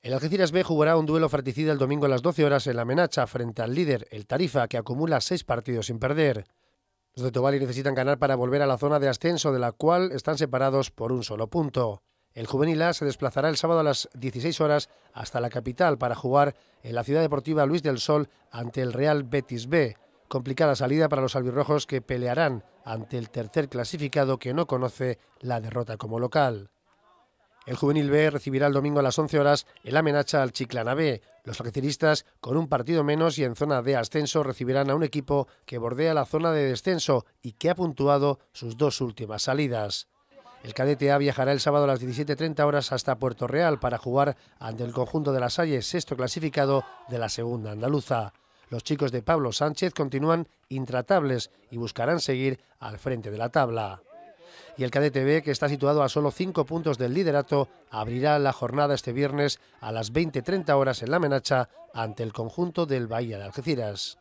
El Algeciras B jugará un duelo fratricida el domingo a las 12 horas en la Menacha frente al líder, el Tarifa, que acumula seis partidos sin perder. Los de Tobali necesitan ganar para volver a la zona de ascenso, de la cual están separados por un solo punto. El juvenil A se desplazará el sábado a las 16 horas hasta la capital para jugar en la ciudad deportiva Luis del Sol ante el Real Betis B. Complicada salida para los albirrojos que pelearán ante el tercer clasificado que no conoce la derrota como local. El Juvenil B recibirá el domingo a las 11 horas el amenaza al Chiclana B. Los algeciristas, con un partido menos y en zona de ascenso, recibirán a un equipo que bordea la zona de descenso y que ha puntuado sus dos últimas salidas. El cadete A viajará el sábado a las 17.30 horas hasta Puerto Real para jugar ante el conjunto de las Salles, sexto clasificado de la segunda andaluza. Los chicos de Pablo Sánchez continúan intratables y buscarán seguir al frente de la tabla y el Cadete B, que está situado a solo cinco puntos del liderato, abrirá la jornada este viernes a las 20.30 horas en la Menacha ante el conjunto del Bahía de Algeciras.